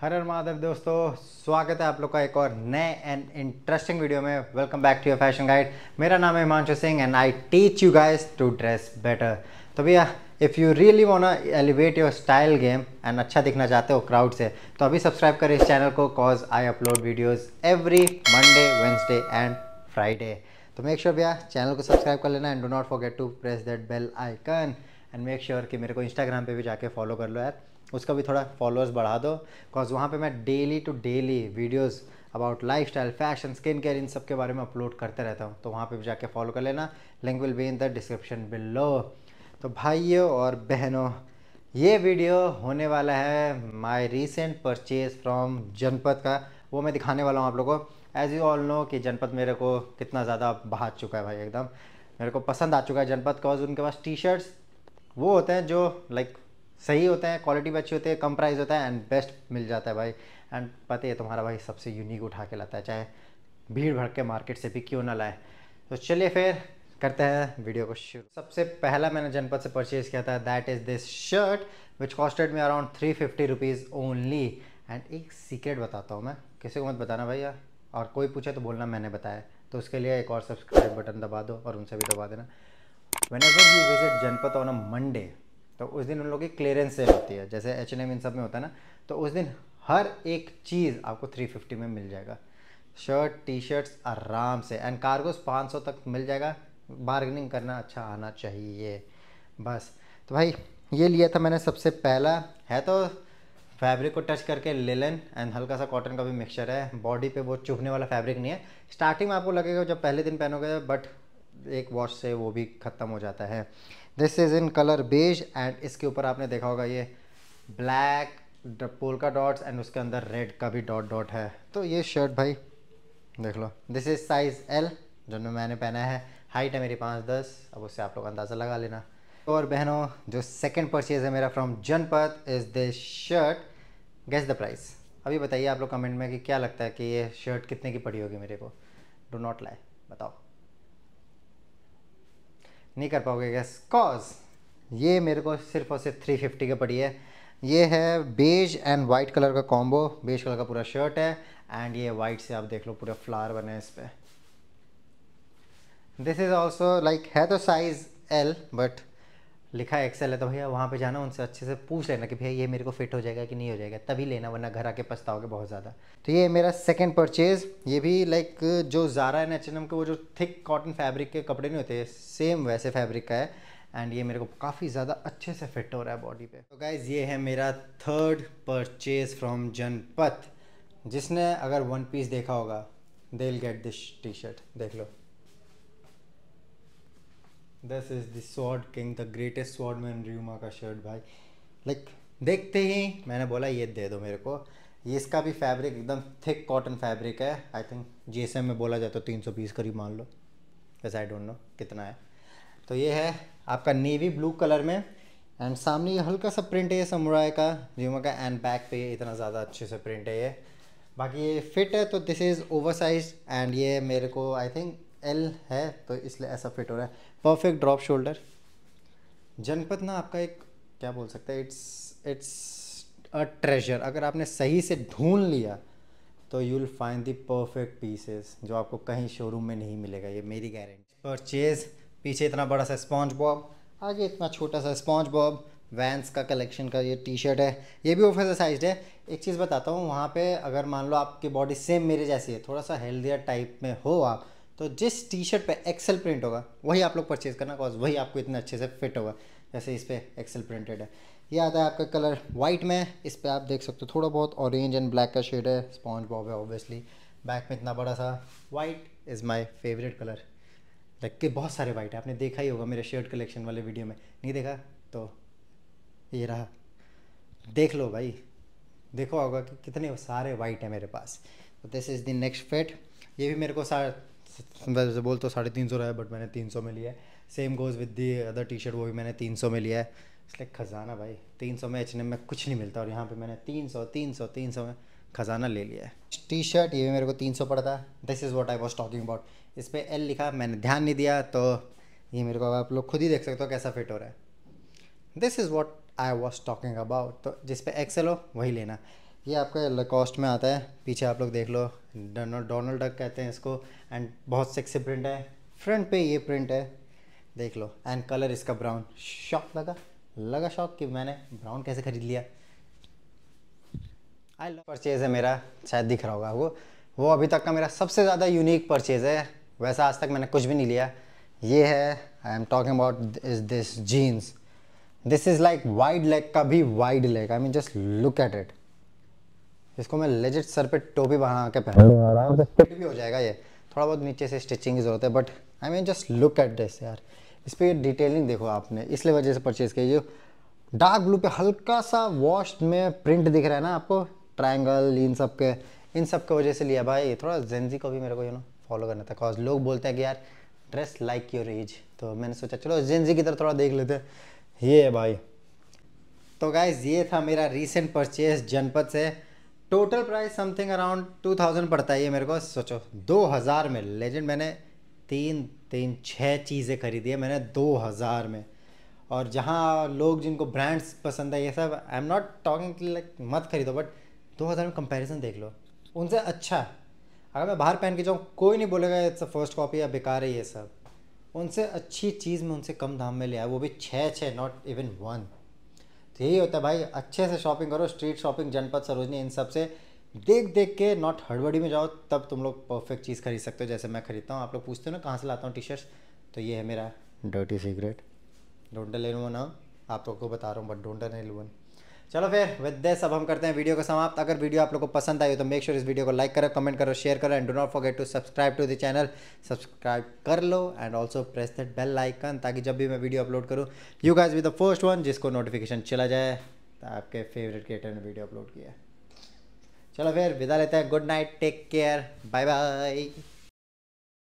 हर हर महादेव दोस्तों स्वागत है आप लोग का एक और नए एंड इंटरेस्टिंग वीडियो में welcome back to your fashion guide मेरा नाम है Himanshu Singh and I teach you guys to dress better तो भैया if you really want elevate your style game and अच्छा दिखना चाहते हो क्राउड से तो अभी सब्सक्राइब करें इस चैनल को cause I upload videos every Monday Wednesday and Friday तो मेक श्योर भैया चैनल को सब्सक्राइब कर लेना and do not forget to press that bell icon and make sure कि मेरे को इंस्टाग्राम पे भी जाके फॉलो कर लो यार उसका भी थोड़ा फॉलोअर्स बढ़ा दो बिकॉज वहाँ पे मैं daily to daily videos about life style fashion skin care इन सब के बारे में अपलोड करते रहता हूँ तो वहाँ पे भी जाके फॉलो कर लेना link will be in the description below तो भाइयों और बहनों ये वीडियो होने वाला है माय रीसेंट परचेज फ्रॉम जनपद का वो मैं दिखाने वाला हूँ आप लोगों को एज़ यू ऑल नो कि जनपद मेरे को कितना ज़्यादा बहा चुका है भाई एकदम मेरे को पसंद आ चुका है जनपद कॉज उनके पास टी शर्ट्स वो होते हैं जो लाइक सही होते हैं क्वालिटी भी अच्छी होती है कम प्राइस होता है एंड बेस्ट मिल जाता है भाई एंड पता है तुम्हारा भाई सबसे यूनिक उठा के लाता है चाहे भीड़ भड़ के मार्केट से भी क्यों ना लाए तो चलिए फिर करते हैं वीडियो को शुरू सबसे पहला मैंने जनपद से परचेज़ किया था that is this shirt which costed में around three fifty rupees only and एक सीक्रेट बताता हूँ मैं किसी को मत बताना भैया और कोई पूछे तो बोलना मैंने बताया तो उसके लिए एक और सब्सक्राइब बटन दबा दो और उनसे भी दबा देना whenever you visit Janpath on a Monday तो उस दिन उन लोग की क्लियरेंस सेल होती है जैसे एच एन एम इन सब में होता है ना तो उस दिन हर एक चीज़ आपको थ्री फिफ्टी में मिल जाएगा शर्ट टी शर्ट्स आराम से एंड कार्गोस पाँच सौ तक मिल जाएगा बार्गनिंग करना अच्छा आना चाहिए बस तो भाई ये लिया था मैंने सबसे पहला है तो फैब्रिक को टच करके लेलन एंड हल्का सा कॉटन का भी मिक्सचर है बॉडी पे वो चुभने वाला फैब्रिक नहीं है स्टार्टिंग में आपको लगेगा जब पहले दिन पहनोगे बट एक वॉश से वो भी ख़त्म हो जाता है this is in colour beige and इसके ऊपर आपने देखा होगा ये ब्लैक पोलका डॉट्स एंड उसके अंदर रेड का भी डॉट डॉट है तो ये शर्ट भाई देख लो दिस इज़ साइज़ एल जिनमें मैंने पहना है हाइट है मेरी पाँच दस अब उससे आप लोग अंदाज़ा लगा लेना तो और बहनों जो सेकंड परचेज़ है मेरा from Janpath is this shirt guess the price अभी बताइए आप लोग कमेंट में कि क्या लगता है कि ये शर्ट कितने की पड़ी होगी मेरे को डो नॉट लाई बताओ नहीं कर पाओगे गैस कॉज ये मेरे को सिर्फ और सिर्फ थ्री फिफ्टी का पड़ी है ये है बेज एंड वाइट कलर का कॉम्बो बेज कलर का पूरा शर्ट है एंड ये वाइट से आप देख लो पूरा फ्लावर बना है इस पर दिस इज़ ऑल्सो लाइक है तो साइज़ एल बट लिखा एक्सेल है तो भैया वहाँ पे जाना उनसे अच्छे से पूछ लेना कि भैया ये मेरे को फिट हो जाएगा कि नहीं हो जाएगा तभी लेना वरना घर आके पछताओगे बहुत ज़्यादा तो ये मेरा सेकंड परचेज़ ये भी लाइक जो ज़ारा एंड एच के वो जो थिक कॉटन फैब्रिक के कपड़े नहीं होते सेम वैसे फैब्रिक का है एंड ये मेरे को काफ़ी ज़्यादा अच्छे से फिट हो रहा है बॉडी पे तो गाइज़ ये है मेरा थर्ड परचेज़ फ्रॉम जनपथ जिसने अगर वन पीस देखा होगा they will get this T shirt देख लो this is this sword king the greatest man Ryuma का शर्ट भाई लाइक like, देखते ही मैंने बोला ये दे दो मेरे को ये इसका भी फैब्रिक एकदम थिक कॉटन फैब्रिक है आई थिंक जैसे में बोला जाता है तीन सौ पीस करीब मान लो बस आई डोंट नो कितना है तो ये है आपका नेवी ब्लू कलर में एंड सामने ये हल्का सा प्रिंट है समुराय का र्यूमा का एंड बैक पे इतना ज़्यादा अच्छे से प्रिंट है ये बाकी ये फिट है तो this is over size and ये मेरे को आई थिंक एल है तो इसलिए ऐसा फिट हो रहा है परफेक्ट ड्रॉप शोल्डर जनपद ना आपका एक क्या बोल सकते हैं इट्स इट्स अ ट्रेजर अगर आपने सही से ढूंढ लिया तो you will find the perfect pieces जो आपको कहीं शोरूम में नहीं मिलेगा ये मेरी गारंटी परचेज पीछे इतना बड़ा सा स्पॉन्ज बॉब आगे इतना छोटा सा स्पॉन्ज बॉब वैंस का कलेक्शन का ये टी शर्ट है ये भी ओफेसर साइज है एक चीज़ बताता हूँ वहाँ पे अगर मान लो आपकी बॉडी सेम मेरे जैसी है थोड़ा सा हेल्दियर टाइप में हो आप तो जिस टी शर्ट पर एक्सेल प्रिंट होगा वही आप लोग परचेज़ करना कॉज वही आपको इतने अच्छे से फिट होगा जैसे इस पर एक्सेल प्रिंटेड है ये आता है आपका कलर वाइट में इस पर आप देख सकते हो थोड़ा बहुत ऑरेंज एंड ब्लैक का शेड है स्पॉन्ज बॉब है ऑब्वियसली बैक में इतना बड़ा सा white is my favourite colour लग के बहुत सारे वाइट है आपने देखा ही होगा मेरे शर्ट कलेक्शन वाले वीडियो में नहीं देखा तो ये रहा देख लो भाई देखो होगा कि कितने सारे वाइट हैं मेरे पास तो this is the next fit ये भी मेरे को सारा वैसे तो बोल तो साढ़े तीन सौ रहा है बट मैंने तीन सौ में लिया है same goes with the other T shirt वो भी मैंने तीन सौ में लिया है इसलिए खजाना भाई तीन सौ में एच H&M में कुछ नहीं मिलता और यहाँ पे मैंने तीन सौ तीन सौ तीन सौ में खजाना ले लिया है टी शर्ट ये मेरे को तीन सौ पड़ता है this is what I was talking about इस पर एल लिखा मैंने ध्यान नहीं दिया तो ये मेरे को आप लोग खुद ही देख सकते हो कैसा फिट हो रहा है this is what I was talking about तो जिस पे एक्सेल हो वही लेना ये आपका लकॉस्ट में आता है पीछे आप लोग देख लो डोनाल्ड डक कहते हैं इसको एंड बहुत सेक्सी प्रिंट है फ्रंट पे ये प्रिंट है देख लो एंड कलर इसका ब्राउन शौक लगा लगा शौक कि मैंने ब्राउन कैसे ख़रीद लिया आई लव परचेज़ है मेरा शायद दिख रहा होगा वो वो अभी तक का मेरा सबसे ज़्यादा यूनिक परचेज़ है वैसा आज तक मैंने कुछ भी नहीं लिया ये है I am talking about is this jeans this is like wide leg का भी wide leg I mean just look at it इसको मैं लेजेट सर पे टोपी बना के पहन आराम से फिट भी हो जाएगा ये थोड़ा बहुत नीचे से स्टिचिंग की ज़रूरत है but I mean just look at this यार इस पर डिटेलिंग देखो आपने इसलिए वजह से परचेज़ की जो डार्क ब्लू पे हल्का सा वॉश में प्रिंट दिख रहा है ना आपको ट्राइंगल इन सब के इन सब के वजह से लिया भाई थोड़ा जेंजी को भी मेरे को यू नो फॉलो करना था कॉज लोग बोलते हैं कि यार ड्रेस लाइक योर एज तो मैंने सोचा चलो जेंजी की तरफ थोड़ा देख लेते हैं ये है भाई तो गाइज ये था मेरा रिसेंट परचेज जनपद से total price something around two thousand पड़ता है ये मेरे को सोचो दो हज़ार में लेजेंड मैंने तीन तीन छः चीज़ें खरीदी है मैंने दो हज़ार में और जहाँ लोग जिनको ब्रांड्स पसंद है ये सब I am not talking like मत खरीदो बट दो हज़ार में कंपेरिजन देख लो उनसे अच्छा अगर मैं बाहर पहन के जाऊँ कोई नहीं बोलेगा इट्स फर्स्ट कॉपी या बेकार है ये सब उनसे अच्छी चीज़ में उनसे कम दाम में लिया वो भी छः छः नॉट इवन वन तो यही होता है भाई अच्छे से शॉपिंग करो स्ट्रीट शॉपिंग जनपद सरोजनी इन सब से देख देख के नॉट हड़बड़ी में जाओ तब तुम लोग परफेक्ट चीज़ खरीद सकते हो जैसे मैं खरीदता हूँ आप लोग पूछते हो ना कहाँ से लाता हूँ टी शर्ट्स तो ये है मेरा dirty secret don't tell anyone आप लोग को बता रहा हूँ बट डोंट टेल एनीवन चलो फिर विद दिस अब हम करते हैं वीडियो को समाप्त अगर वीडियो आप लोग को पसंद आई हो तो मेक श्योर sure इस वीडियो को लाइक करो कमेंट करो शेयर करो and do not forget to subscribe to the channel subscribe कर लो and also press that bell icon ताकि जब भी मैं वीडियो अपलोड करूँ you guys with the first one जिसको नोटिफिकेशन चला जाए तो आपके फेवरेट क्रिएटर ने वीडियो अपलोड किया चलो फिर विदा लेते हैं good night take care bye bye